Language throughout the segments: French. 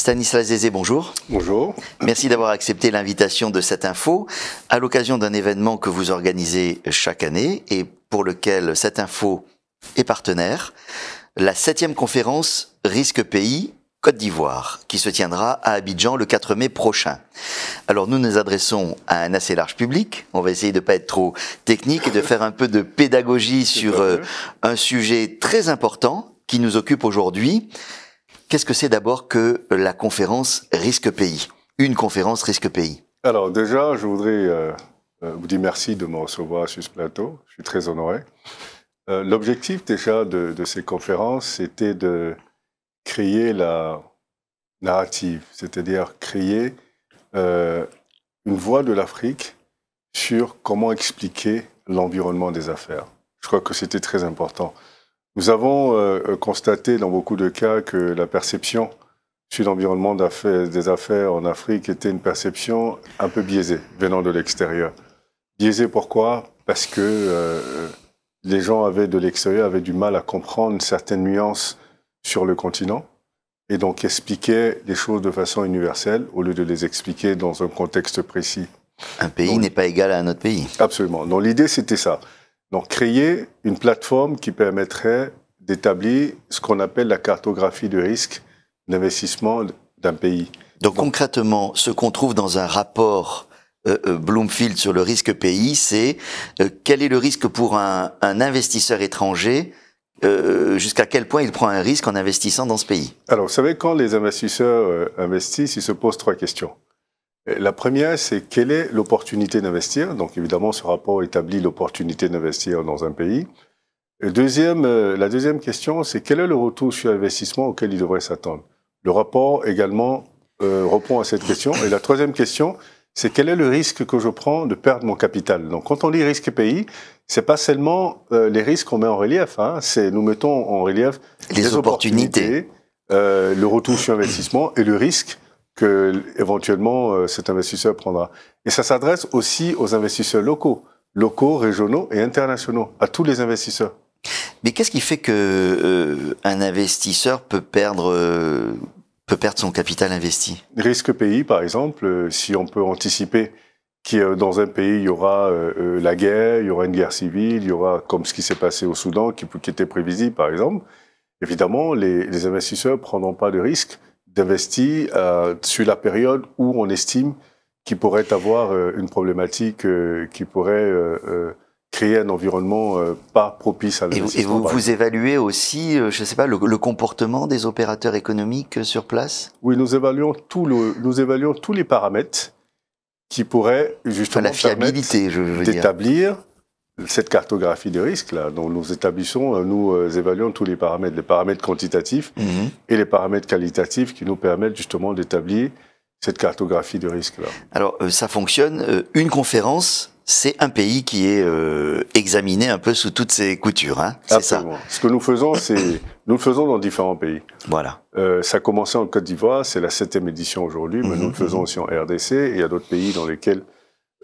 Stanislas Zézé, bonjour. Bonjour. Merci d'avoir accepté l'invitation de cette info à l'occasion d'un événement que vous organisez chaque année et pour lequel cette info est partenaire, la septième conférence Risque Pays Côte d'Ivoire, qui se tiendra à Abidjan le 4 mai prochain. Alors nous nous adressons à un assez large public, on va essayer de ne pas être trop technique et de faire un peu de pédagogie sur euh, un sujet très important qui nous occupe aujourd'hui, Qu'est-ce que c'est d'abord que la conférence risque pays Une conférence risque pays Alors déjà, je voudrais euh, euh, vous dire merci de me recevoir sur ce plateau. Je suis très honoré. Euh, l'objectif déjà de, ces conférences, c'était de créer la narrative, c'est-à-dire créer une voix de l'Afrique sur comment expliquer l'environnement des affaires. Je crois que c'était très important. Nous avons euh, euh, constaté dans beaucoup de cas que la perception sur l'environnement des affaires en Afrique était une perception un peu biaisée venant de l'extérieur. Biaisée pourquoi Parce que euh, les gens avaient de l'extérieur avaient du mal à comprendre certaines nuances sur le continent et donc expliquaient les choses de façon universelle au lieu de les expliquer dans un contexte précis. Un pays n'est pas égal à un autre pays. Absolument. Donc l'idée c'était ça. Donc créer une plateforme qui permettrait d'établir ce qu'on appelle la cartographie du risque d'investissement d'un pays. Donc, concrètement, ce qu'on trouve dans un rapport euh, euh, Bloomfield sur le risque pays, c'est euh, quel est le risque pour un investisseur étranger jusqu'à quel point il prend un risque en investissant dans ce pays Alors, vous savez, quand les investisseurs investissent, ils se posent trois questions. La première, c'est quelle est l'opportunité d'investir Donc évidemment, ce rapport établit l'opportunité d'investir dans un pays. Euh, la deuxième question, c'est quel est le retour sur investissement auquel il devrait s'attendre Le rapport également euh, répond à cette question. Et la troisième question, c'est quel est le risque que je prends de perdre mon capital Donc quand on lit risque pays, c'est pas seulement euh, les risques qu'on met en relief, hein, c'est nous mettons en relief les, opportunités, le retour sur investissement et le risque que éventuellement euh, cet investisseur prendra. Et ça s'adresse aussi aux investisseurs locaux, locaux, régionaux et internationaux, à tous les investisseurs. Mais qu'est-ce qui fait que euh, un investisseur peut perdre euh, peut perdre son capital investi Risque pays, par exemple, si on peut anticiper que dans un pays il y aura la guerre, il y aura une guerre civile, il y aura comme ce qui s'est passé au Soudan, qui, était prévisible, par exemple. Évidemment, les, les investisseurs prendront pas de risque investi euh, sur la période où on estime qu'il pourrait avoir euh, une problématique euh, qui pourrait créer un environnement pas propice à l'investissement. Et vous, évaluez aussi, je ne sais pas, le, comportement des opérateurs économiques sur place Oui, nous évaluons, nous évaluons tous les paramètres qui pourraient justement la fiabilité, je veux dire. d'établir cette cartographie des risques là, dont nous établissons, euh, nous euh, évaluons tous les paramètres, les paramètres quantitatifs mhm. et les paramètres qualitatifs qui nous permettent justement d'établir cette cartographie de risques. là. Alors euh, ça fonctionne. une conférence, c'est un pays qui est examiné un peu sous toutes ses coutures, hein C'est ça. Ce que nous faisons, c'est nous le faisons dans différents pays. Voilà. ça a commencé en Côte d'Ivoire, c'est la septième édition aujourd'hui, mais mhm, nous le faisons mhm. aussi en RDC et il y a d'autres pays dans lesquels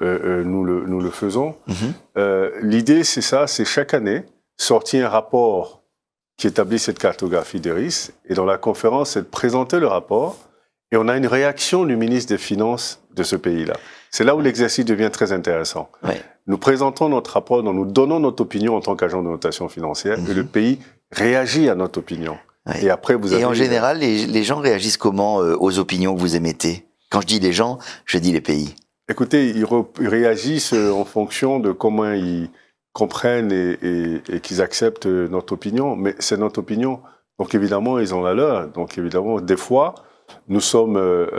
euh, euh, nous, le, nous le faisons. Mhm. Euh, l'idée, c'est ça, c'est chaque année sortir un rapport qui établit cette cartographie des risques. Et dans la conférence, c'est de présenter le rapport. Et on a une réaction du ministre des Finances de ce pays-là. C'est là où l'exercice devient très intéressant. Nous présentons notre rapport, nous donnons notre opinion en tant qu'agent de notation financière, et mhm. le pays réagit à notre opinion. Et après, vous avez... Et en général, les, gens réagissent comment aux opinions que vous émettez Quand je dis les gens, je dis les pays. Écoutez, ils, réagissent euh, en fonction de comment ils comprennent et, qu'ils acceptent euh, notre opinion. Mais c'est notre opinion. Donc évidemment, ils ont la leur. Donc évidemment, des fois, nous sommes, euh,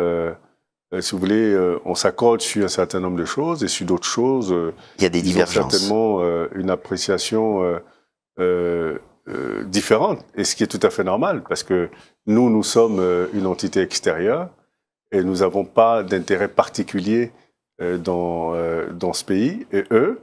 euh si vous voulez, on s'accorde sur un certain nombre de choses et sur d'autres choses. Il y a des divergences. Certainement une appréciation différente, et ce qui est tout à fait normal, parce que nous, nous sommes une entité extérieure et nous n'avons pas d'intérêt particulier euh, dans, euh, dans ce pays. Et eux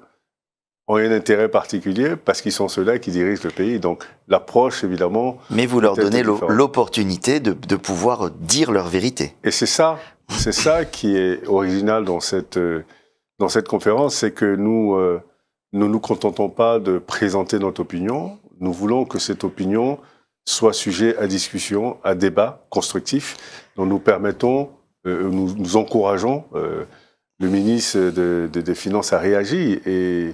ont un intérêt particulier parce qu'ils sont ceux-là qui dirigent le pays. Donc l'approche, évidemment. Mais vous leur donnez l'opportunité de, de, pouvoir dire leur vérité. Et c'est ça, c'est ça qui est original dans cette, euh, dans cette conférence, c'est que nous ne nous, nous contentons pas de présenter notre opinion. Nous voulons que cette opinion soit sujet à discussion, à débat constructif, dont nous permettons, nous, nous, encourageons le ministre des Finances a réagi. Et,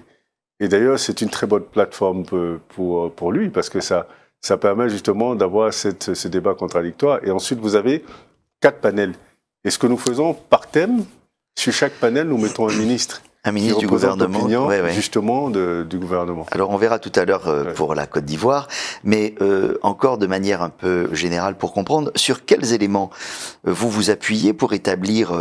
d'ailleurs, c'est une très bonne plateforme pour, pour, lui, parce que ça, ça permet justement d'avoir ce débat contradictoire. Et ensuite, vous avez quatre panels. Et ce que nous faisons par thème, sur chaque panel, nous mettons un ministre. Un ministre du gouvernement, justement, du gouvernement. Alors on verra tout à l'heure euh, pour la Côte d'Ivoire, mais euh, encore de manière un peu générale pour comprendre sur quels éléments euh, vous vous appuyez pour établir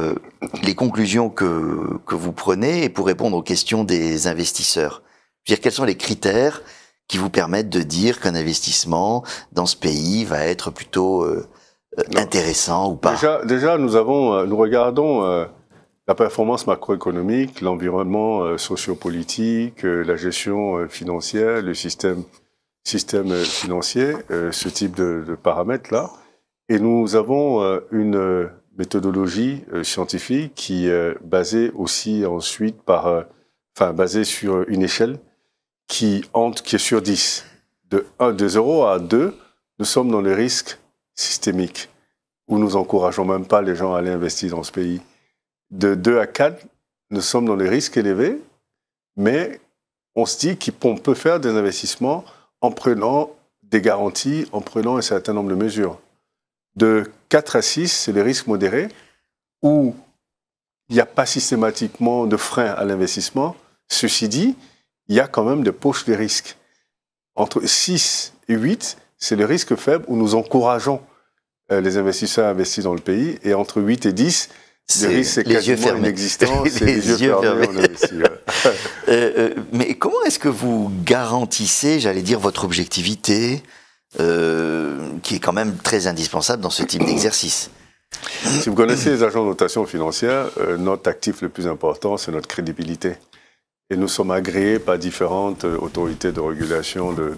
les conclusions que que vous prenez et pour répondre aux questions des investisseurs. Je veux dire, quels sont les critères qui vous permettent de dire qu'un investissement dans ce pays va être plutôt intéressant ou pas Déjà, déjà nous avons, nous regardons la performance macroéconomique, l'environnement euh, sociopolitique, euh, la gestion euh, financière, le système, système financier, ce type de, paramètres-là. Et nous avons une méthodologie scientifique qui est basée aussi ensuite par, enfin, basée sur une échelle qui, entre, qui est sur 10. De, 1, de 0 à 2, nous sommes dans les risques systémiques où nous encourageons même pas les gens à aller investir dans ce pays de 2 à 4, nous sommes dans les risques élevés, mais on se dit qu'on peut faire des investissements en prenant des garanties, en prenant un certain nombre de mesures. De 4 à 6, c'est les risques modérés, où il n'y a pas systématiquement de frein à l'investissement. Ceci dit, il y a quand même des poches de risques. Entre 6 et 8, c'est le risque faible où nous encourageons euh, les investisseurs à investir dans le pays. Et entre 8 et 10, c'est quasiment inexistant, les, les, yeux, fermés. Euh, euh, mais comment est-ce que vous garantissez, j'allais dire, votre objectivité, euh, qui est quand même très indispensable dans ce type d'exercice Si vous connaissez les agents de notation financière, notre actif le plus important, c'est notre crédibilité. Et nous sommes agréés par différentes autorités de régulation de,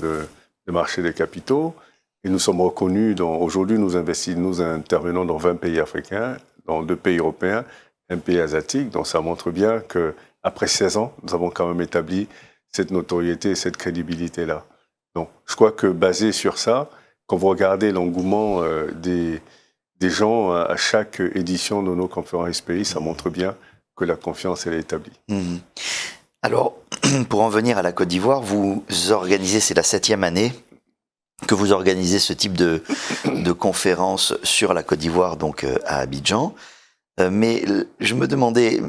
marché des capitaux. Et nous sommes reconnus, aujourd'hui nous, nous intervenons dans 20 pays africains deux pays européens, un pays asiatique. Donc ça montre bien que après 16 ans, nous avons quand même établi cette notoriété et cette crédibilité-là. Donc je crois que basé sur ça, quand vous regardez l'engouement euh, des, des gens à, chaque édition de nos conférences pays, ça montre bien que la confiance, elle est établie. Mmh. Alors, pour en venir à la Côte d'Ivoire, vous organisez, c'est la septième année, que vous organisez ce type de, de conférence sur la Côte d'Ivoire, donc euh, à Abidjan. Euh, mais je me demandais,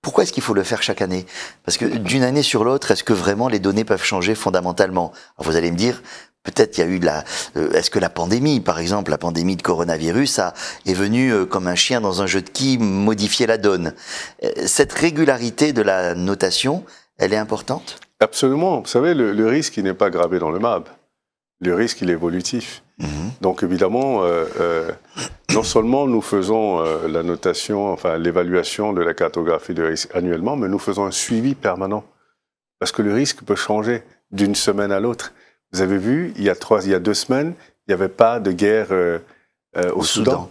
pourquoi est-ce qu'il faut le faire chaque année Parce que d'une année sur l'autre, est-ce que vraiment les données peuvent changer fondamentalement vous allez me dire, peut-être qu'il y a eu la... Euh, est-ce que la pandémie, par exemple, la pandémie de coronavirus, est venue comme un chien dans un jeu de qui modifier la donne Cette régularité de la notation, elle est importante Absolument. Vous savez, le, risque, il n'est pas gravé dans le MAB. Le risque, il est évolutif. Mhm. Donc, évidemment, euh, euh, non seulement nous faisons euh, la notation, enfin l'évaluation de la cartographie de risque annuellement, mais nous faisons un suivi permanent. Parce que le risque peut changer d'une semaine à l'autre. Vous avez vu, il y a, trois, il y a deux semaines, il n'y avait pas de guerre au, Soudan.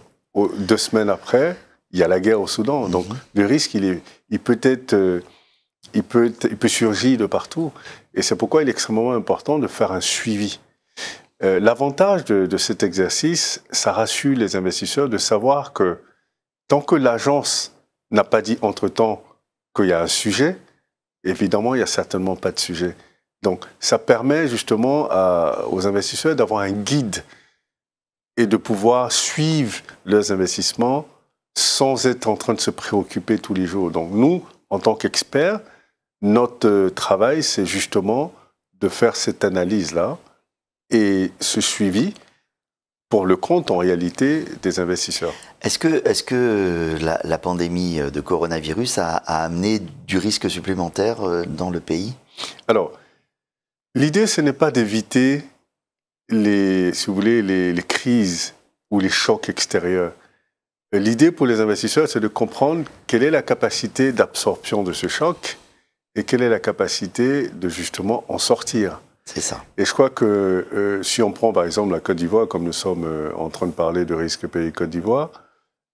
deux semaines après, il y a la guerre au Soudan. Donc, mhm. le risque, il, est, il peut être il peut, il peut surgir de partout. Et c'est pourquoi il est extrêmement important de faire un suivi. Euh, l'avantage de, cet exercice, ça rassure les investisseurs de savoir que tant que l'agence n'a pas dit entre-temps qu'il y a un sujet, évidemment, il n'y a certainement pas de sujet. Donc, ça permet justement aux investisseurs d'avoir un guide et de pouvoir suivre leurs investissements sans être en train de se préoccuper tous les jours. Donc, nous, en tant qu'experts, notre travail, c'est justement de faire cette analyse-là et ce suivi pour le compte en réalité des investisseurs. Est-ce que, est que euh, la, pandémie euh, de coronavirus a, amené du risque supplémentaire euh, dans le pays Alors, l'idée, ce n'est pas d'éviter les, si vous voulez, les, crises ou les chocs extérieurs. L'idée pour les investisseurs, c'est de comprendre quelle est la capacité d'absorption de ce choc et quelle est la capacité de justement en sortir. C'est ça. Et je crois que euh, si on prend par exemple la Côte d'Ivoire, comme nous sommes euh, en train de parler de risque pays Côte d'Ivoire,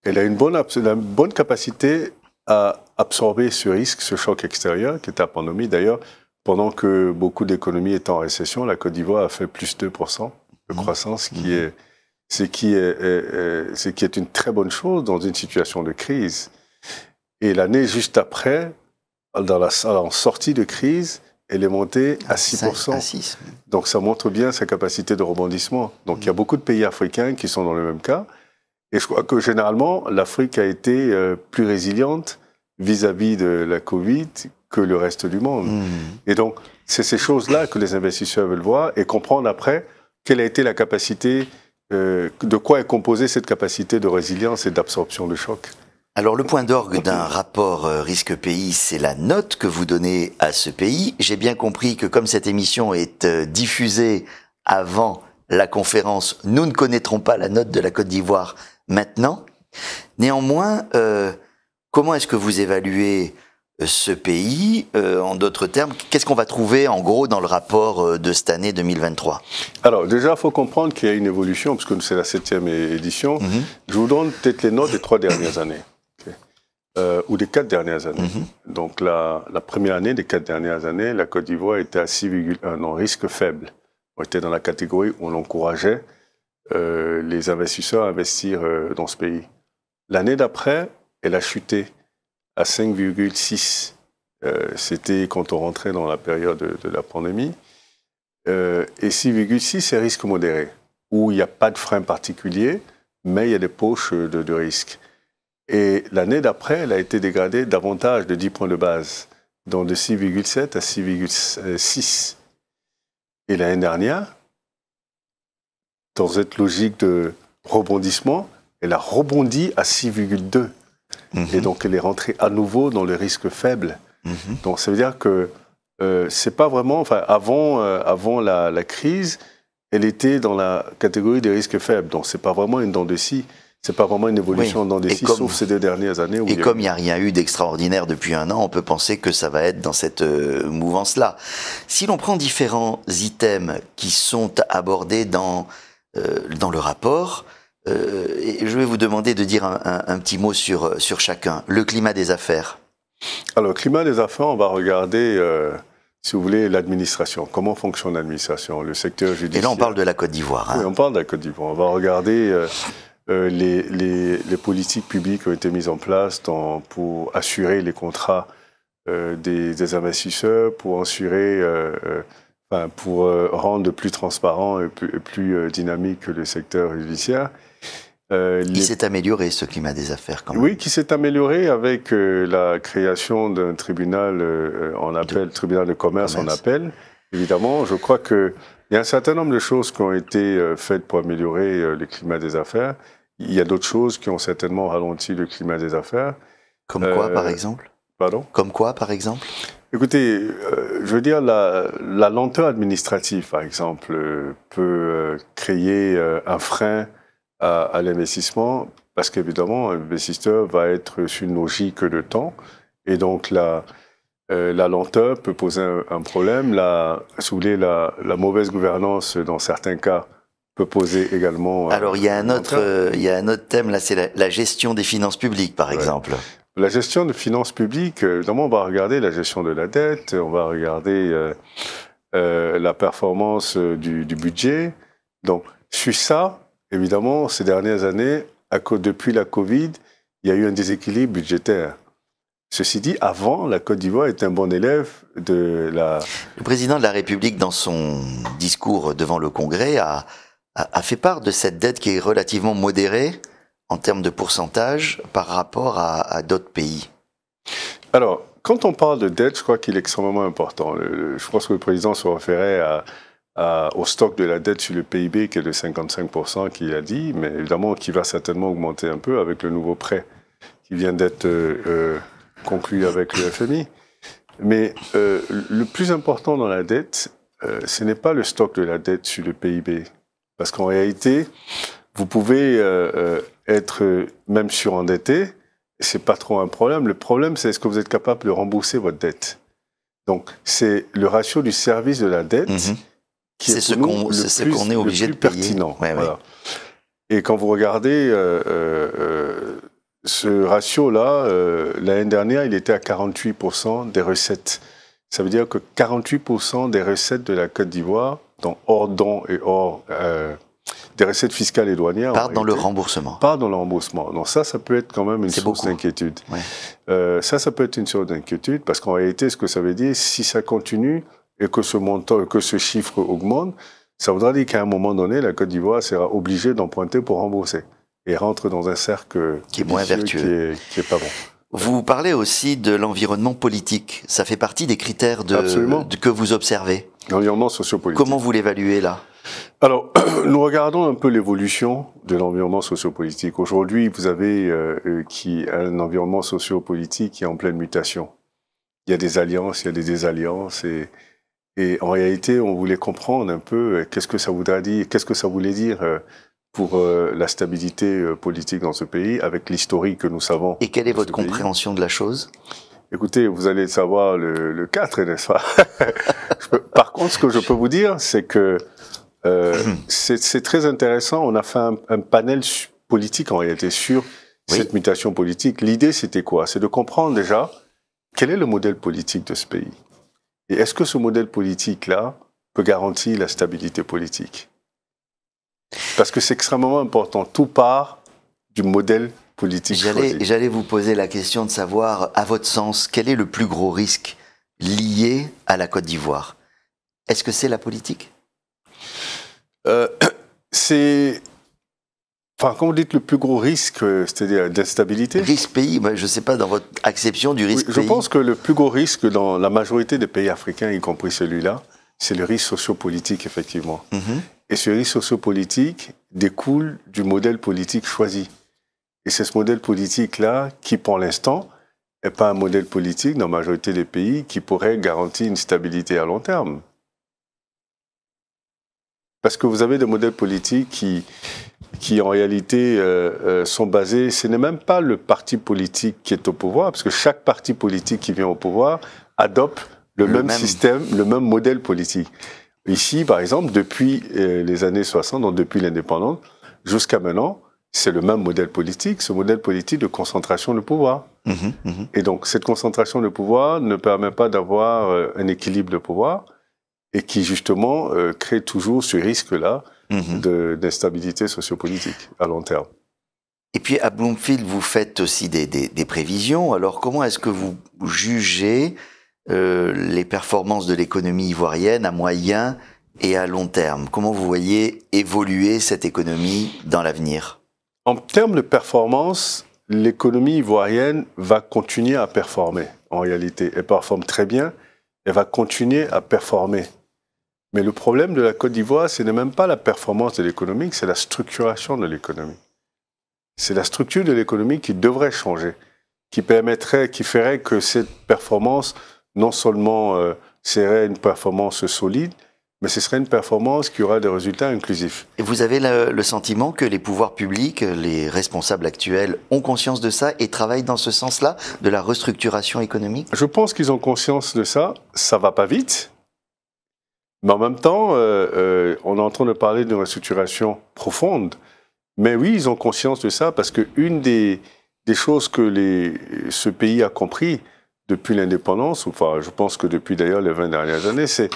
elle a une bonne, bonne capacité à absorber ce risque, ce choc extérieur qui est à pandémie. D'ailleurs, pendant que beaucoup d'économies étaient en récession, la Côte d'Ivoire a fait plus 2% de mmh. croissance, qui mmh. est, ce qui est, qui est une très bonne chose dans une situation de crise. Et l'année juste après, dans la, en sortie de crise, elle est montée à 6%. Donc ça montre bien sa capacité de rebondissement. Donc il y a mm. beaucoup de pays africains qui sont dans le même cas. Et je crois que généralement, l'Afrique a été euh, plus résiliente vis-à-vis de la Covid que le reste du monde. Mm. Et donc, c'est ces choses-là que les investisseurs veulent voir et comprendre après quelle a été la capacité, euh, de quoi est composée cette capacité de résilience et d'absorption de choc. Alors le point d'orgue d'un rapport euh, risque pays, c'est la note que vous donnez à ce pays. J'ai bien compris que comme cette émission est euh, diffusée avant la conférence, nous ne connaîtrons pas la note de la Côte d'Ivoire maintenant. Néanmoins, euh, comment est-ce que vous évaluez ce pays En d'autres termes, qu'est-ce qu'on va trouver en gros dans le rapport de cette année 2023 Alors déjà, il faut comprendre qu'il y a une évolution, puisque c'est la septième édition. Mm-hmm. Je vous donne peut-être les notes des trois dernières années. Euh, ou des quatre dernières années. Mhm. Donc la, première année des quatre dernières années, la Côte d'Ivoire était à 6,1 en risque faible. On était dans la catégorie où on encourageait euh, les investisseurs à investir euh, dans ce pays. L'année d'après, elle a chuté à 5,6. C'était quand on rentrait dans la période de, la pandémie. et 6,6, c'est risque modéré, où il n'y a pas de frein particulier, mais il y a des poches de, de risque. Et l'année d'après, elle a été dégradée davantage de 10 points de base, donc de 6,7 à 6,6. Et l'année dernière, dans cette logique de rebondissement, elle a rebondi à 6,2. Mhm. Et donc, elle est rentrée à nouveau dans le risque faible. Mhm. Donc, ça veut dire que euh, c'est pas vraiment. Enfin, avant, euh, avant la, la, crise, elle était dans la catégorie des risques faibles. Donc, c'est pas vraiment une dent de scie c'est pas vraiment une évolution dans des six, sauf ces deux dernières années. et comme il n'y a rien eu d'extraordinaire depuis un an, on peut penser que ça va être dans cette euh, mouvance-là. Si l'on prend différents items qui sont abordés dans, euh, dans le rapport, euh, je vais vous demander de dire un, petit mot sur, sur chacun. Le climat des affaires. Alors, climat des affaires, on va regarder si vous voulez, l'administration. Comment fonctionne l'administration, le secteur judiciaire Et là, on parle de la Côte d'Ivoire. Hein. Oui, on parle de la Côte d'Ivoire. On va regarder euh, les, les, politiques publiques ont été mises en place pour assurer les contrats euh, des, investisseurs, pour assurer, euh, pour rendre plus transparent et plus, dynamique le secteur judiciaire. il s'est amélioré ce climat des affaires quand même. Oui, qui s'est amélioré avec la création d'un tribunal en appel, de... tribunal de commerce, commerce, en appel. Évidemment, je crois qu'il y a un certain nombre de choses qui ont été faites pour améliorer le climat des affaires. Il y a d'autres choses qui ont certainement ralenti le climat des affaires. Comme quoi, par euh, exemple Pardon Comme quoi, par exemple Écoutez, euh, je veux dire, la, lenteur administrative, par exemple, peut euh, créer un frein à, l'investissement, parce qu'évidemment, l'investisseur va être sur une logique de temps, et donc la, lenteur peut poser un, problème, la, si la mauvaise gouvernance dans certains cas peut poser également. Euh, Alors il y a un autre, euh, il un autre thème là, c'est la, gestion des finances publiques, par exemple. La gestion des finances publiques, euh, évidemment, on va regarder la gestion de la dette, on va regarder la performance du, budget. Donc, sur ça, évidemment, ces dernières années, à, depuis la Covid, il y a eu un déséquilibre budgétaire. Ceci dit, avant, la Côte d'Ivoire était un bon élève de la... Le président de la République, dans son discours devant le Congrès, a, a, fait part de cette dette qui est relativement modérée en termes de pourcentage par rapport à, d'autres pays Alors, quand on parle de dette, je crois qu'il est extrêmement important. je pense que le président se référait au stock de la dette sur le PIB qui est de 55%, qu'il a dit, mais évidemment qui va certainement augmenter un peu avec le nouveau prêt qui vient d'être euh, euh, conclu avec le FMI. Mais euh, le plus important dans la dette, ce n'est pas le stock de la dette sur le PIB, parce qu'en réalité, vous pouvez euh, euh, être euh, même surendetté, c'est pas trop un problème. Le problème, c'est est-ce que vous êtes capable de rembourser votre dette. Donc, c'est le ratio du service de la dette mhm. qui est, est ce est obligé le plus de pertinent. Et quand vous regardez ce ratio-là, l'année dernière, il était à 48% des recettes. Ça veut dire que 48% des recettes de la Côte d'Ivoire hors dons et hors euh, des recettes fiscales et douanières. Part dans le remboursement. Pas dans le remboursement. Donc ça, ça peut être quand même une source d'inquiétude. Euh, ça, ça peut être une source d'inquiétude parce qu'en réalité, ce que ça veut dire, si ça continue et que ce montant, que ce chiffre augmente, ça voudra dire qu'à un moment donné, la Côte d'Ivoire sera obligée d'emprunter pour rembourser et rentre dans un cercle qui est moins vertueux, qui est pas bon. Vous parlez aussi de l'environnement politique. Ça fait partie des critères de, que vous observez. L'environnement sociopolitique. Comment vous l'évaluez là alors, nous regardons un peu l'évolution de l'environnement sociopolitique. Aujourd'hui, vous avez euh, euh, un environnement sociopolitique qui est en pleine mutation. Il y a des alliances, il y a des désalliances, et, en réalité, on voulait comprendre un peu euh, qu'est-ce que ça voudrait dire, qu'est-ce que ça voulait dire pour euh, la stabilité euh, politique dans ce pays, avec l'historique que nous savons. Et quelle est votre compréhension de la chose Écoutez, vous allez savoir le, le 4, n'est-ce pas Par contre, ce que je peux vous dire, c'est que euh, c'est très intéressant. On a fait un, un panel politique, en réalité, sur cette mutation politique. L'idée, c'était quoi C'est de comprendre déjà quel est le modèle politique de ce pays. Et est-ce que ce modèle politique-là peut garantir la stabilité politique parce que c'est extrêmement important. Tout part du modèle politique. J'allais vous poser la question de savoir, à votre sens, quel est le plus gros risque lié à la Côte d'Ivoire Est-ce que c'est la politique euh, C'est. Enfin, quand vous dites le plus gros risque, euh, c'est-à-dire d'instabilité Risque pays, je ne sais pas, dans votre acception du risque je pays. Je pense que le plus gros risque dans la majorité des pays africains, y compris celui-là, c'est le risque sociopolitique, effectivement. Mm et ce risque sociopolitique découle du modèle politique choisi. Et c'est ce modèle politique-là qui, pour l'instant, n'est pas un modèle politique dans la majorité des pays qui pourrait garantir une stabilité à long terme. Parce que vous avez des modèles politiques qui, qui en réalité, euh, euh, sont basés, ce n'est même pas le parti politique qui est au pouvoir, parce que chaque parti politique qui vient au pouvoir adopte le, même système, le même modèle politique. Ici, par exemple, depuis euh, les années 60, donc depuis l'indépendance, jusqu'à maintenant, c'est le même modèle politique, ce modèle politique de concentration de pouvoir. Mm-hmm, mm-hmm. Et donc, cette concentration de pouvoir ne permet pas d'avoir euh, un équilibre de pouvoir et qui, justement, euh, crée toujours ce risque-là mm-hmm. d'instabilité sociopolitique à long terme. Et puis, à Bloomfield, vous faites aussi des prévisions. Alors, comment est-ce que vous jugez euh, les performances de l'économie ivoirienne à moyen et à long terme Comment vous voyez évoluer cette économie dans l'avenir En termes de performance, l'économie ivoirienne va continuer à performer en réalité. Elle performe très bien, elle va continuer à performer. Mais le problème de la Côte d'Ivoire, ce n'est même pas la performance de l'économie, c'est la structuration de l'économie. C'est la structure de l'économie qui devrait changer, qui permettrait, qui ferait que cette performance non seulement euh, serait une performance solide, mais ce serait une performance qui aura des résultats inclusifs. Et vous avez le, sentiment que les pouvoirs publics, les responsables actuels, ont conscience de ça et travaillent dans ce sens-là, de la restructuration économique Je pense qu'ils ont conscience de ça. Ça va pas vite. Mais en même temps, euh, euh, on est en train de parler d'une restructuration profonde. Mais oui, ils ont conscience de ça parce qu'une des, choses que ce pays a compris, depuis l'indépendance, ou enfin, je pense que depuis d'ailleurs les 20 dernières années, c'est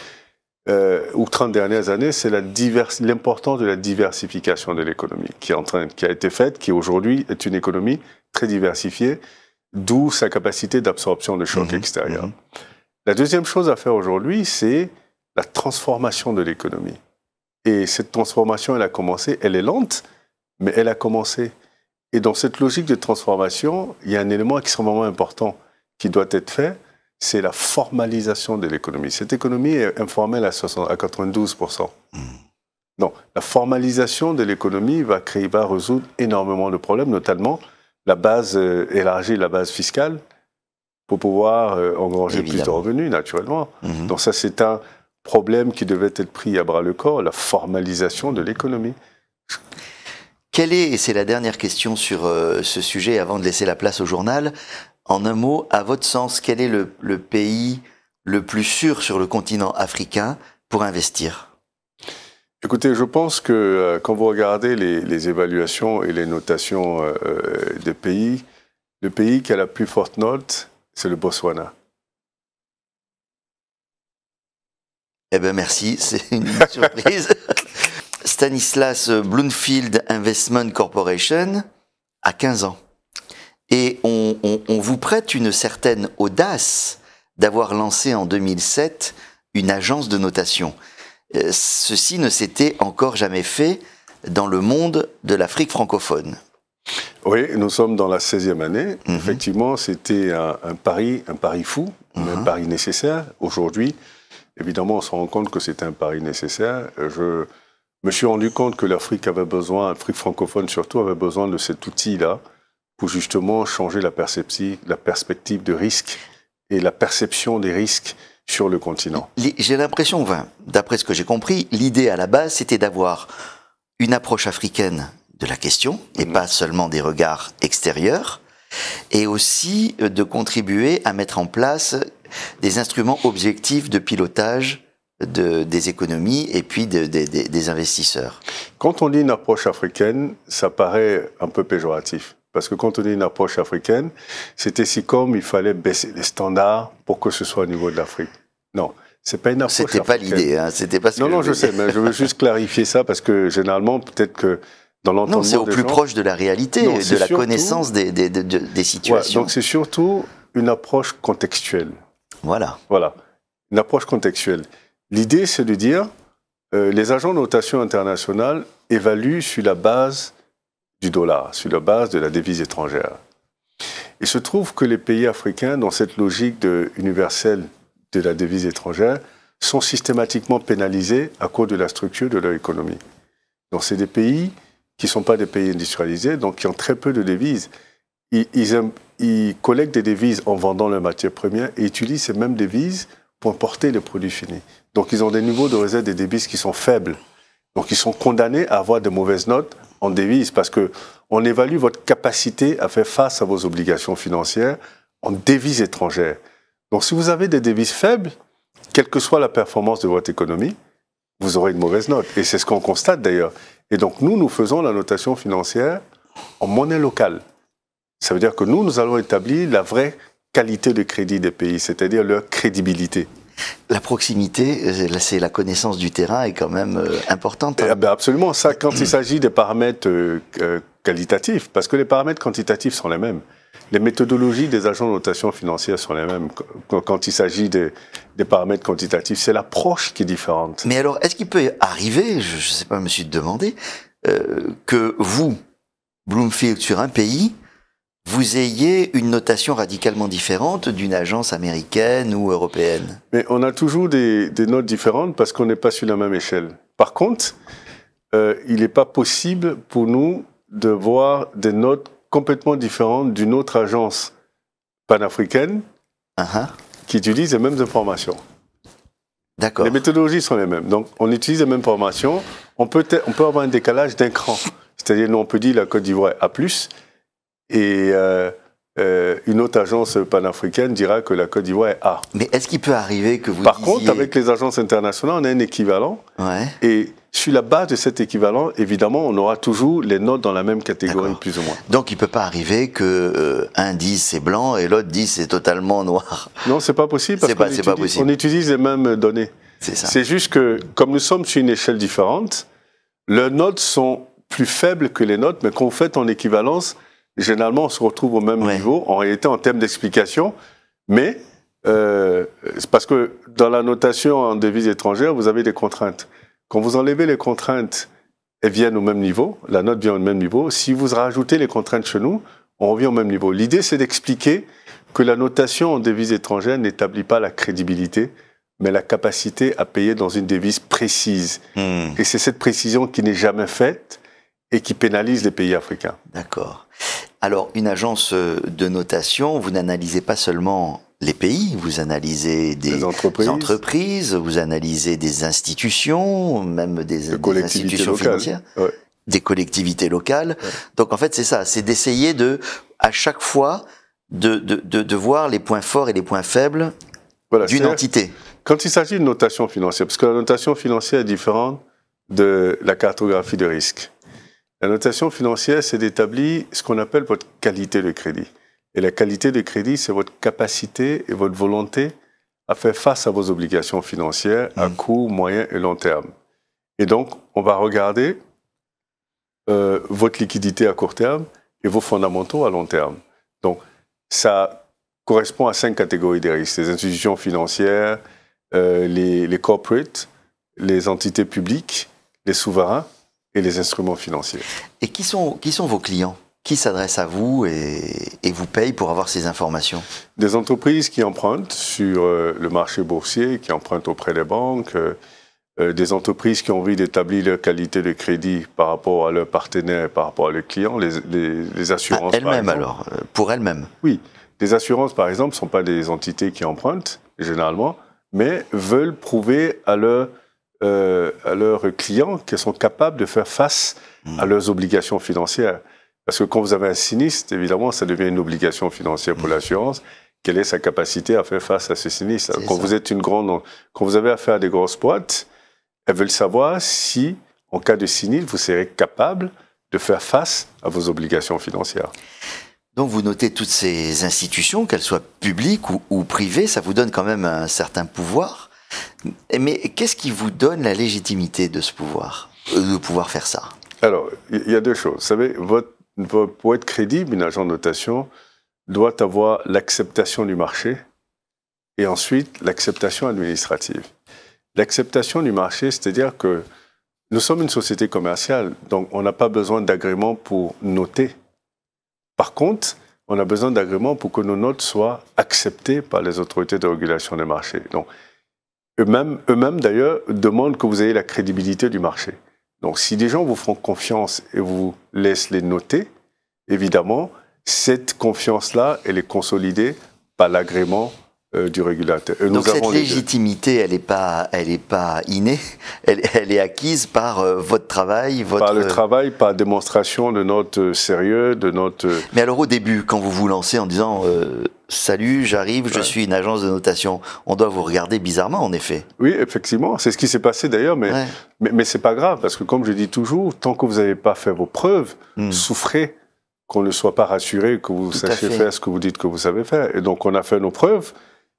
euh, ou 30 dernières années, c'est l'importance de la diversification de l'économie qui, est en train, qui a été faite, qui aujourd'hui est une économie très diversifiée, d'où sa capacité d'absorption de chocs mhm, extérieurs. Mhm. La deuxième chose à faire aujourd'hui, c'est la transformation de l'économie. Et cette transformation, elle a commencé, elle est lente, mais elle a commencé. Et dans cette logique de transformation, il y a un élément extrêmement important, qui doit être fait, c'est la formalisation de l'économie. Cette économie est informelle à, 92%. Hmm. Donc, la formalisation de l'économie va créer, va résoudre énormément de problèmes, notamment la base, euh, élargir la base fiscale pour pouvoir engorger euh, engranger plus de revenus, naturellement. Mhm. Donc ça, c'est un problème qui devait être pris à bras le corps, la formalisation de l'économie. Quelle est, et c'est la dernière question sur euh, ce sujet avant de laisser la place au journal, en un mot, à votre sens, quel est le, pays le plus sûr sur le continent africain pour investir Écoutez, je pense que euh, quand vous regardez les, évaluations et les notations euh, euh, des pays, le pays qui a la plus forte note, c'est le Botswana. Eh bien, merci, c'est une surprise. Stanislas Bloomfield Investment Corporation a 15 ans. Et on, vous prête une certaine audace d'avoir lancé en 2007 une agence de notation. Euh, ceci ne s'était encore jamais fait dans le monde de l'Afrique francophone. Oui, nous sommes dans la 16e année. Mhm. Effectivement, c'était un, pari, un pari fou, mhm. un pari nécessaire. Aujourd'hui, évidemment, on se rend compte que c'était un pari nécessaire. Je me suis rendu compte que l'Afrique avait besoin, l'Afrique francophone surtout, avait besoin de cet outil-là pour justement changer la, la perspective de risque et la perception des risques sur le continent. J'ai l'impression, enfin, d'après ce que j'ai compris, l'idée à la base, c'était d'avoir une approche africaine de la question, et mm-hmm. pas seulement des regards extérieurs, et aussi euh, de contribuer à mettre en place des instruments objectifs de pilotage des économies et puis des investisseurs. Quand on dit une approche africaine, ça paraît un peu péjoratif. Parce que quand on dit une approche africaine, c'était si comme il fallait baisser les standards pour que ce soit au niveau de l'Afrique. Non. C'est pas une approche. C'était pas l'idée, hein, c'était pas Non, non, je, sais, mais je veux juste clarifier ça parce que généralement, peut-être que dans l'entendement. Non, c'est au plus proche de la réalité, de la connaissance des, des, des, situations. donc c'est surtout une approche contextuelle. Voilà. Voilà. Une approche contextuelle. L'idée, c'est de dire, euh, les agents de notation internationale évaluent sur la base du dollar sur la base de la devise étrangère. Il se trouve que les pays africains, dans cette logique de, universelle de la devise étrangère, sont systématiquement pénalisés à cause de la structure de leur économie. Donc c'est des pays qui ne sont pas des pays industrialisés, donc qui ont très peu de devises. Ils, ils collectent des devises en vendant leurs matières premières et utilisent ces mêmes devises pour importer les produits finis. Donc ils ont des niveaux de réserve des devises qui sont faibles. Donc ils sont condamnés à avoir de mauvaises notes en devise parce que on évalue votre capacité à faire face à vos obligations financières en devises étrangères. Donc si vous avez des devises faibles, quelle que soit la performance de votre économie, vous aurez une mauvaise note. Et c'est ce qu'on constate d'ailleurs. Et donc nous, nous faisons la notation financière en monnaie locale. Ça veut dire que nous, nous allons établir la vraie qualité de crédit des pays, c'est-à-dire leur crédibilité. La proximité, euh, c'est la connaissance du terrain est quand même euh, importante. Hein. Eh ben, absolument, ça quand il s'agit des paramètres euh, qualitatifs, parce que les paramètres quantitatifs sont les mêmes. Les méthodologies des agents de notation financière sont les mêmes quand il s'agit des, paramètres quantitatifs. C'est l'approche qui est différente. Mais alors, est-ce qu'il peut arriver, je ne sais pas, je me suis demandé, que vous, Bloomfield, sur un pays, vous ayez une notation radicalement différente d'une agence américaine ou européenne Mais on a toujours des, notes différentes parce qu'on n'est pas sur la même échelle. Par contre, euh, il n'est pas possible pour nous de voir des notes complètement différentes d'une autre agence panafricaine uh-huh. qui utilise les mêmes informations. D'accord. Les méthodologies sont les mêmes. Donc, on utilise les mêmes formations. On peut, avoir un décalage d'un cran. C'est-à-dire, nous, on peut dire la Côte d'Ivoire est A+, et euh, euh, une autre agence panafricaine dira que la Côte d'Ivoire est A. Mais est-ce qu'il peut arriver que vous Par contre, avec les agences internationales, on a un équivalent. Et sur la base de cet équivalent, évidemment, on aura toujours les notes dans la même catégorie, plus ou moins. Donc, il ne peut pas arriver que euh, un dise c'est blanc et l'autre dise c'est totalement noir. Non, c'est pas possible parce qu'on utilise, On utilise les mêmes données. C'est juste que, comme nous sommes sur une échelle différente, leurs notes sont plus faibles que les notes, mais qu'on fait en équivalence, généralement, on se retrouve au même niveau, en réalité, en termes d'explication, mais euh, c'est parce que dans la notation en devise étrangère, vous avez des contraintes. Quand vous enlevez les contraintes, elles viennent au même niveau, la note vient au même niveau. Si vous rajoutez les contraintes chez nous, on revient au même niveau. L'idée, c'est d'expliquer que la notation en devise étrangère n'établit pas la crédibilité, mais la capacité à payer dans une devise précise. Hmm. Et c'est cette précision qui n'est jamais faite et qui pénalise les pays africains. D'accord. Alors, une agence euh, de notation, vous n'analysez pas seulement les pays, vous analysez des entreprises. vous analysez des institutions, même des, des institutions financières, des collectivités locales. Donc en fait, c'est ça, c'est d'essayer de, à chaque fois, de, voir les points forts et les points faibles d'une entité. Quand il s'agit de notation financière, parce que la notation financière est différente de la cartographie de risque. La notation financière, c'est d'établir ce qu'on appelle votre qualité de crédit. Et la qualité de crédit, c'est votre capacité et votre volonté à faire face à vos obligations financières à mm. court, moyen et long terme. Et donc, on va regarder euh, votre liquidité à court terme et vos fondamentaux à long terme. Donc, ça correspond à cinq catégories de risques. Les institutions financières, euh, les corporates, les entités publiques, les souverains et les instruments financiers. Et qui sont, qui sont vos clients Qui s'adresse à vous et, et, vous paye pour avoir ces informations Des entreprises qui empruntent sur euh, le marché boursier, qui empruntent auprès des banques, euh, euh, des entreprises qui ont envie d'établir leur qualité de crédit par rapport à leurs partenaires, par rapport à leurs clients, les, les, assurances. Ah, elles-mêmes alors, pour elles-mêmes Oui. Les assurances, par exemple, ne sont pas des entités qui empruntent, généralement, mais veulent prouver à leurs euh, à leurs clients qu'elles sont capables de faire face à hmm. leurs obligations financières. Parce que quand vous avez un sinistre, évidemment, ça devient une obligation financière pour hmm. l'assurance. Quelle est sa capacité à faire face à ce sinistre Quand vous êtes une grande, quand vous avez affaire à des grosses boîtes, elles veulent savoir si, en cas de sinistre, vous serez capable de faire face à vos obligations financières. Donc vous notez toutes ces institutions, qu'elles soient publiques ou privées, ça vous donne quand même un certain pouvoir mais qu'est-ce qui vous donne la légitimité de ce pouvoir, euh, de pouvoir faire ça Alors, il y a deux choses. Vous savez, votre, pour être crédible, une agence de notation doit avoir l'acceptation du marché et ensuite l'acceptation administrative. L'acceptation du marché, c'est-à-dire que nous sommes une société commerciale, donc on n'a pas besoin d'agrément pour noter. Par contre, on a besoin d'agrément pour que nos notes soient acceptées par les autorités de régulation des marchés. Donc, eux-mêmes, eux-mêmes d'ailleurs, demandent que vous ayez la crédibilité du marché. Donc, si des gens vous font confiance et vous laissent les noter, évidemment, cette confiance-là, elle est consolidée par l'agrément euh, du régulateur. Donc cette légitimité, elle n'est pas, elle pas innée, elle, est acquise par euh, votre travail, votre... Par le travail, par démonstration de notre euh, sérieux, de notre... Mais alors au début, quand vous vous lancez en disant Salut, j'arrive, je suis une agence de notation. On doit vous regarder bizarrement, en effet. Oui, effectivement, c'est ce qui s'est passé d'ailleurs, mais, mais, c'est pas grave, parce que comme je dis toujours, tant que vous n'avez pas fait vos preuves, hmm. souffrez qu'on ne soit pas rassuré, que vous sachiez faire ce que vous dites que vous savez faire. Et donc on a fait nos preuves,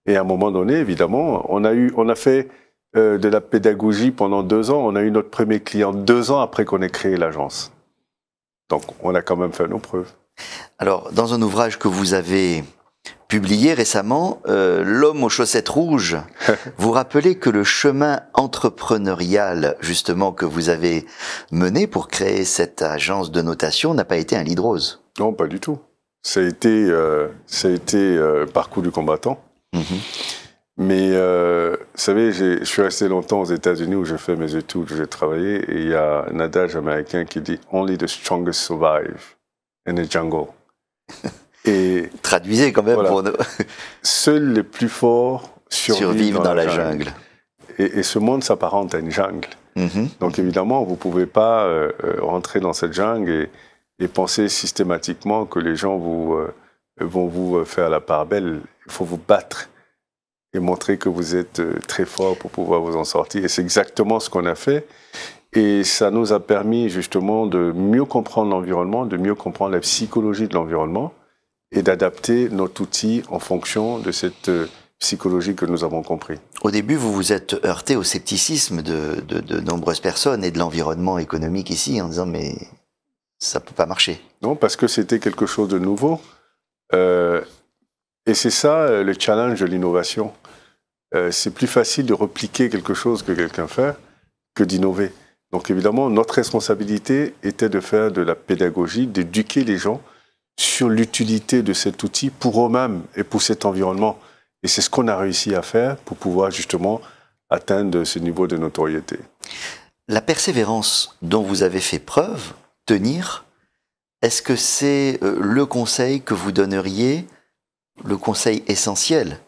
et à un moment donné, évidemment, on a, eu, on a fait euh, de la pédagogie pendant deux ans, on a eu notre premier client deux ans après qu'on ait créé l'agence. Donc on a quand même fait nos preuves. Alors, dans un ouvrage que vous avez publié récemment euh, L'homme aux chaussettes rouges. vous rappelez que le chemin entrepreneurial, justement, que vous avez mené pour créer cette agence de notation n'a pas été un lit de rose. Non, pas du tout. Ça a été, euh, ça a été euh, parcours du combattant. Mhm. Mais euh, vous savez, je suis resté longtemps aux États-Unis où j'ai fait mes études, où j'ai travaillé, et il y a un adage américain qui dit Only the strongest survive in the jungle. Traduisez quand même pour nous. Seuls les plus forts survivent, dans, la, jungle. Et, ce monde s'apparente à une jungle. Mm-hmm. Donc évidemment, vous ne pouvez pas euh, euh, rentrer dans cette jungle et, penser systématiquement que les gens euh, vont vous faire la part belle. Il faut vous battre et montrer que vous êtes très fort pour pouvoir vous en sortir. Et c'est exactement ce qu'on a fait. Et ça nous a permis justement de mieux comprendre l'environnement, de mieux comprendre la psychologie de l'environnement et d'adapter notre outil en fonction de cette euh, psychologie que nous avons compris. Au début, vous vous êtes heurté au scepticisme de, nombreuses personnes et de l'environnement économique ici en disant mais ça ne peut pas marcher. Non, parce que c'était quelque chose de nouveau. Euh, et c'est ça euh, le challenge de l'innovation. c'est plus facile de repliquer quelque chose que quelqu'un fait que d'innover. Donc évidemment, notre responsabilité était de faire de la pédagogie, d'éduquer les gens sur l'utilité de cet outil pour eux-mêmes et pour cet environnement. Et c'est ce qu'on a réussi à faire pour pouvoir justement atteindre ce niveau de notoriété. La persévérance dont vous avez fait preuve, tenir, est-ce que c'est euh, le conseil que vous donneriez, le conseil essentiel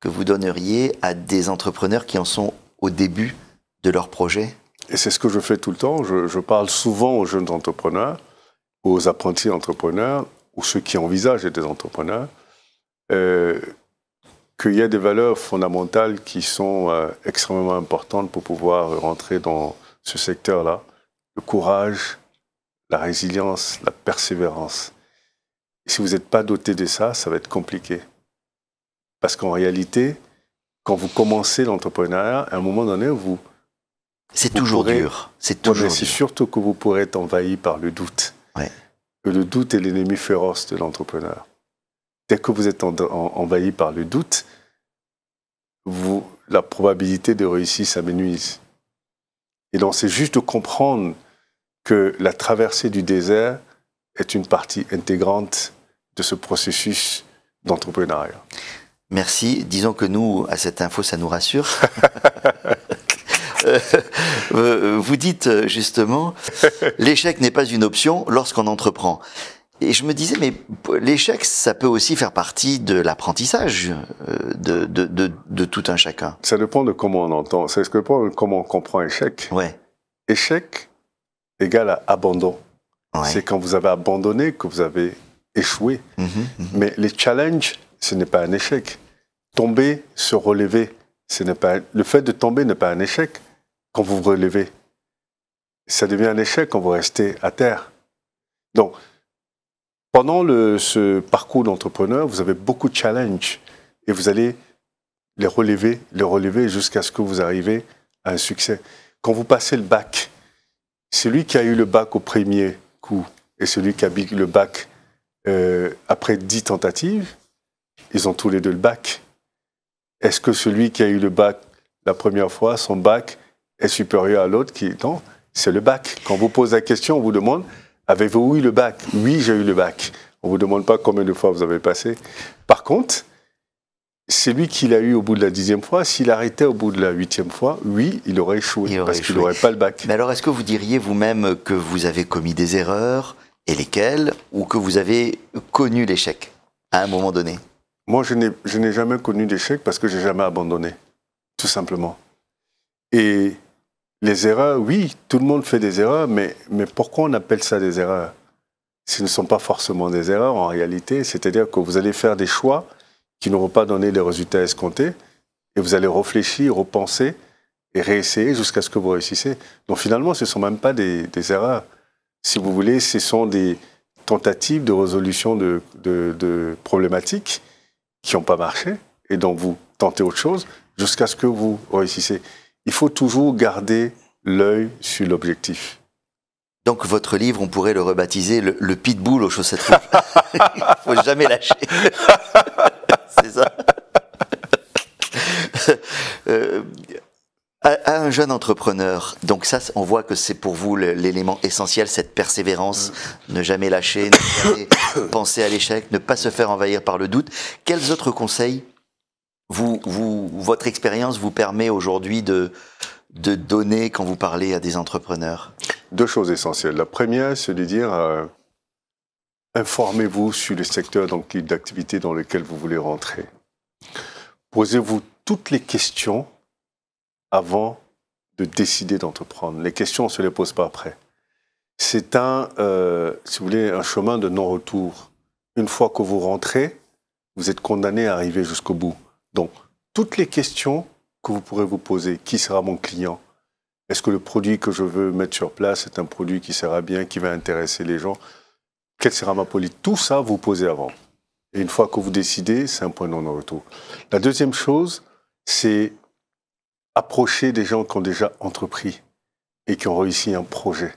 que vous donneriez à des entrepreneurs qui en sont au début de leur projet Et c'est ce que je fais tout le temps. Je, parle souvent aux jeunes entrepreneurs, aux apprentis entrepreneurs, ou ceux qui envisagent des entrepreneurs, euh, qu'il y a des valeurs fondamentales qui sont euh, extrêmement importantes pour pouvoir rentrer dans ce secteur-là. Le courage, la résilience, la persévérance. si vous n'êtes pas doté de ça, ça va être compliqué. Parce qu'en réalité, quand vous commencez l'entrepreneuriat, à un moment donné, vous... C'est toujours dur. C'est toujours C'est surtout que vous pourrez être envahi par le doute. Ouais que le doute est l'ennemi féroce de l'entrepreneur. Dès que vous êtes envahi par le doute, la probabilité de réussir s'amenuise. Et donc, c'est juste de comprendre que la traversée du désert est une partie intégrante de ce processus d'entrepreneuriat. Merci. Disons que nous, à cette info, ça nous rassure. Euh, vous dites euh, justement, l'échec n'est pas une option lorsqu'on entreprend. Et je me disais, mais l'échec, ça peut aussi faire partie de l'apprentissage euh, de, tout un chacun. Ça dépend de comment on entend. C'est ce que dépend de comment on comprend échec. Ouais. Échec égale à abandon. C'est quand vous avez abandonné que vous avez échoué. Mhm, mhm. Mais les challenges, ce n'est pas un échec. Tomber, se relever, ce n'est pas le fait de tomber n'est pas un échec quand vous vous relevez. Ça devient un échec quand vous restez à terre. Donc, pendant ce parcours d'entrepreneur, vous avez beaucoup de challenges et vous allez les relever, les relever jusqu'à ce que vous arriviez à un succès. Quand vous passez le bac, celui qui a eu le bac au premier coup et celui qui a eu le bac euh, après dix tentatives, ils ont tous les deux le bac. Est-ce que celui qui a eu le bac la première fois, son bac, est supérieur à l'autre qui. est... Non, c'est le bac. Quand vous posez la question, on vous demande avez-vous eu le bac Oui, j'ai eu le bac. On vous demande pas combien de fois vous avez passé. Par contre, c'est lui qui l'a eu au bout de la dixième fois, s'il arrêtait au bout de la huitième fois, oui, il aurait échoué, parce qu'il n'aurait pas le bac. Mais alors, est-ce que vous diriez vous-même que vous avez commis des erreurs, et lesquelles, ou que vous avez connu l'échec à un moment donné Moi, je n'ai jamais connu d'échec parce que j'ai jamais abandonné, tout simplement. Et les erreurs, oui, tout le monde fait des erreurs, mais, mais pourquoi on appelle ça des erreurs Ce ne sont pas forcément des erreurs en réalité, c'est-à-dire que vous allez faire des choix qui n'auront pas donné les résultats escomptés, et vous allez réfléchir, repenser, et réessayer jusqu'à ce que vous réussissez. Donc finalement, ce ne sont même pas des, erreurs. Si vous voulez, ce sont des tentatives de résolution de, de problématiques qui n'ont pas marché, et donc vous tentez autre chose jusqu'à ce que vous réussissez il faut toujours garder l'œil sur l'objectif. Donc votre livre, on pourrait le rebaptiser le, pitbull aux chaussettes rouges. il faut jamais lâcher. C'est ça. Euh, à, à, un jeune entrepreneur, donc ça, on voit que c'est pour vous l'élément essentiel, cette persévérance, ne jamais lâcher, ne jamais penser à l'échec, ne pas se faire envahir par le doute. Quels autres conseils vous, votre expérience vous permet aujourd'hui de, de donner quand vous parlez à des entrepreneurs Deux choses essentielles. La première, c'est de dire euh, informez-vous sur le secteur d'activité dans lequel vous voulez rentrer. Posez-vous toutes les questions avant de décider d'entreprendre. Les questions, on ne se les pose pas après. C'est un, euh, si vous voulez, un chemin de non-retour. Une fois que vous rentrez, vous êtes condamné à arriver jusqu'au bout. Donc, toutes les questions que vous pourrez vous poser, qui sera mon client Est-ce que le produit que je veux mettre sur place est un produit qui sera bien, qui va intéresser les gens Quelle sera ma politique Tout ça, vous posez avant. Et une fois que vous décidez, c'est un point non-retour. La deuxième chose, c'est approcher des gens qui ont déjà entrepris et qui ont réussi un projet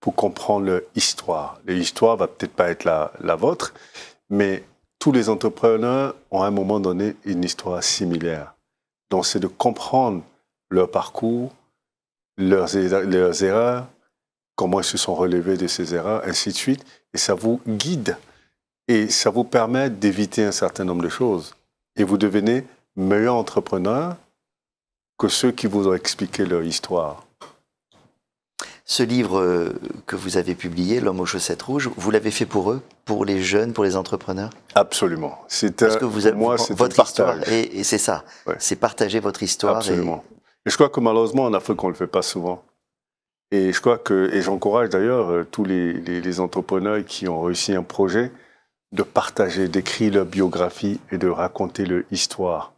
pour comprendre leur histoire. L'histoire va peut-être pas être la, la vôtre, mais tous les entrepreneurs ont à un moment donné une histoire similaire. Donc c'est de comprendre leur parcours, leurs, erreurs, comment ils se sont relevés de ces erreurs, ainsi de suite. Et ça vous guide et ça vous permet d'éviter un certain nombre de choses. Et vous devenez meilleur entrepreneur que ceux qui vous ont expliqué leur histoire. Ce livre euh, que vous avez publié, L'homme aux chaussettes rouges, vous l'avez fait pour eux, pour les jeunes, pour les entrepreneurs Absolument. C'est Parce que euh, moi, c'est votre histoire, et, c'est ça, c'est partager votre histoire. Absolument. Et... je crois que malheureusement, en Afrique, on ne le fait pas souvent. Et je crois que, et j'encourage d'ailleurs euh, tous les, entrepreneurs qui ont réussi un projet de partager, d'écrire leur biographie et de raconter leur histoire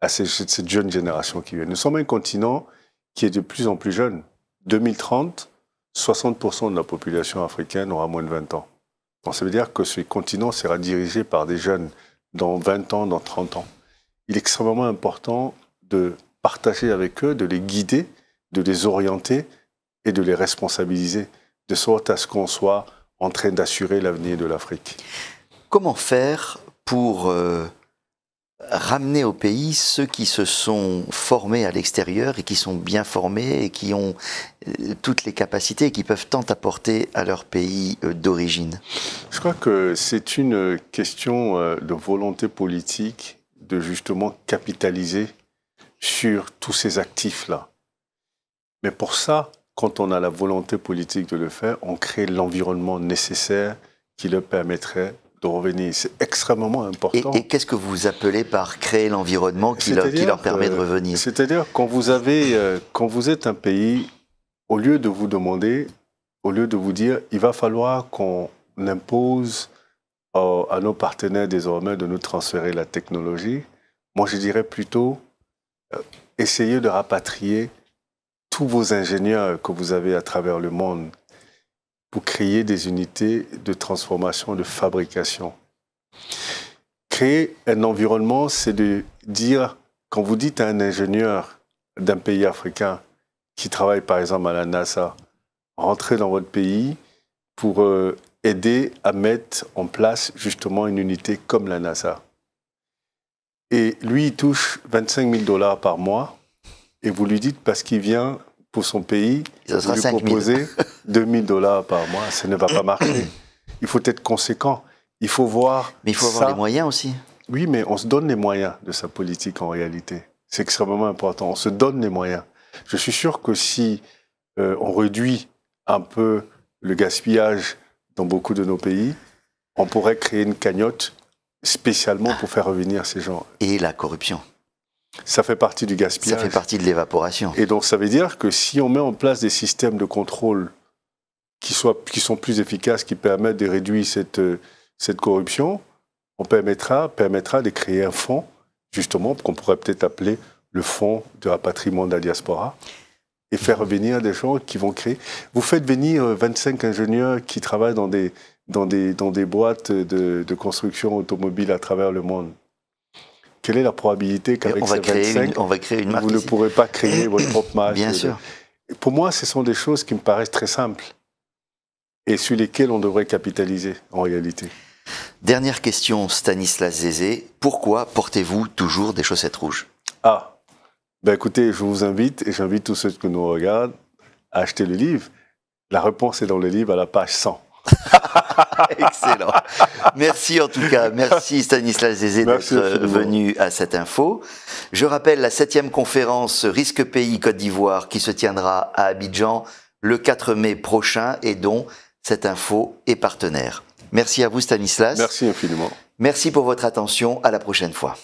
à cette, cette jeune génération qui vient. Nous sommes un continent qui est de plus en plus jeune. 2030, 60% de la population africaine aura moins de 20 ans. ça veut dire que ce continent sera dirigé par des jeunes dans 20 ans, dans 30 ans. Il est extrêmement important de partager avec eux, de les guider, de les orienter et de les responsabiliser, de sorte à ce qu'on soit en train d'assurer l'avenir de l'Afrique. Comment faire pour euh, ramener au pays ceux qui se sont formés à l'extérieur et qui sont bien formés et qui ont euh, toutes les capacités et qui peuvent tant apporter à leur pays euh, d'origine Je crois que c'est une question euh, de volonté politique de justement capitaliser sur tous ces actifs-là. Mais pour ça, quand on a la volonté politique de le faire, on crée l'environnement nécessaire qui le permettrait de revenir. C'est extrêmement important. Et, qu'est-ce que vous appelez par créer l'environnement qui, leur, permet de euh, revenir C'est-à-dire quand vous avez, euh, quand vous êtes un pays, au lieu de vous demander, au lieu de vous dire, il va falloir qu'on impose euh, à nos partenaires désormais de nous transférer la technologie, moi je dirais plutôt essayer essayez de rapatrier tous vos ingénieurs que vous avez à travers le monde pour créer des unités de transformation, de fabrication. Créer un environnement, c'est de dire, quand vous dites à un ingénieur d'un pays africain qui travaille par exemple à la NASA, rentrez dans votre pays pour euh, aider à mettre en place justement une unité comme la NASA. Et lui, il touche 25 000 dollars par mois et vous lui dites parce qu'il vient pour son pays, ça sera lui 000. 2000 dollars par mois, ça ne va pas marcher. Il faut être conséquent. Il faut voir. Mais il faut avoir les moyens aussi. Oui, mais on se donne les moyens de sa politique en réalité. C'est extrêmement important. On se donne les moyens. Je suis sûr que si euh, on réduit un peu le gaspillage dans beaucoup de nos pays, on pourrait créer une cagnotte spécialement pour faire revenir ces gens. Et la corruption. Ça fait partie du gaspillage. Ça fait partie de l'évaporation. Et donc ça veut dire que si on met en place des systèmes de contrôle qui, soient, qui sont plus efficaces, qui permettent de réduire cette, euh, cette corruption, on permettra, permettra de créer un fonds, justement, qu'on pourrait peut-être appeler le fonds de rapatriement de la diaspora, et faire venir des gens qui vont créer. Vous faites venir 25 euh, ingénieurs qui travaillent dans des, dans des, dans des boîtes de, de construction automobile à travers le monde. Quelle est la probabilité qu'avec 25, vous ne pourrez pas créer eh, votre propre marque Bien sûr. Pour moi, ce sont des choses qui me paraissent très simples et sur lesquelles on devrait capitaliser en réalité. Dernière question, Stanislas Zézé. Pourquoi portez-vous toujours des chaussettes rouges Ah, ben écoutez, je vous invite et j'invite tous ceux qui nous regardent à acheter le livre. La réponse est dans le livre à la page 100. Excellent. Merci en tout cas. Merci Stanislas Zézé d'être euh, venu à cette info. Je rappelle la septième conférence Risque Pays Côte d'Ivoire qui se tiendra à Abidjan le 4 mai prochain et dont cette info est partenaire. Merci à vous Stanislas. Merci infiniment. Merci pour votre attention. À la prochaine fois.